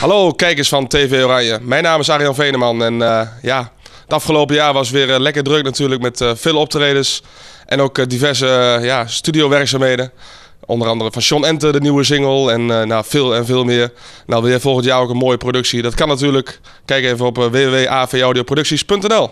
Hallo kijkers van TV Oranje. Mijn naam is Arjan Veneman en eh, ja, het afgelopen jaar was weer eh, lekker druk natuurlijk met eh, veel optredens en ook diverse ja, studiowerkzaamheden. Onder andere van Sean Enter, de nieuwe single en nou, veel en veel meer. Nou, weer volgend jaar ook een mooie productie. Dat kan natuurlijk. Kijk even op www.avaudioproducties.nl.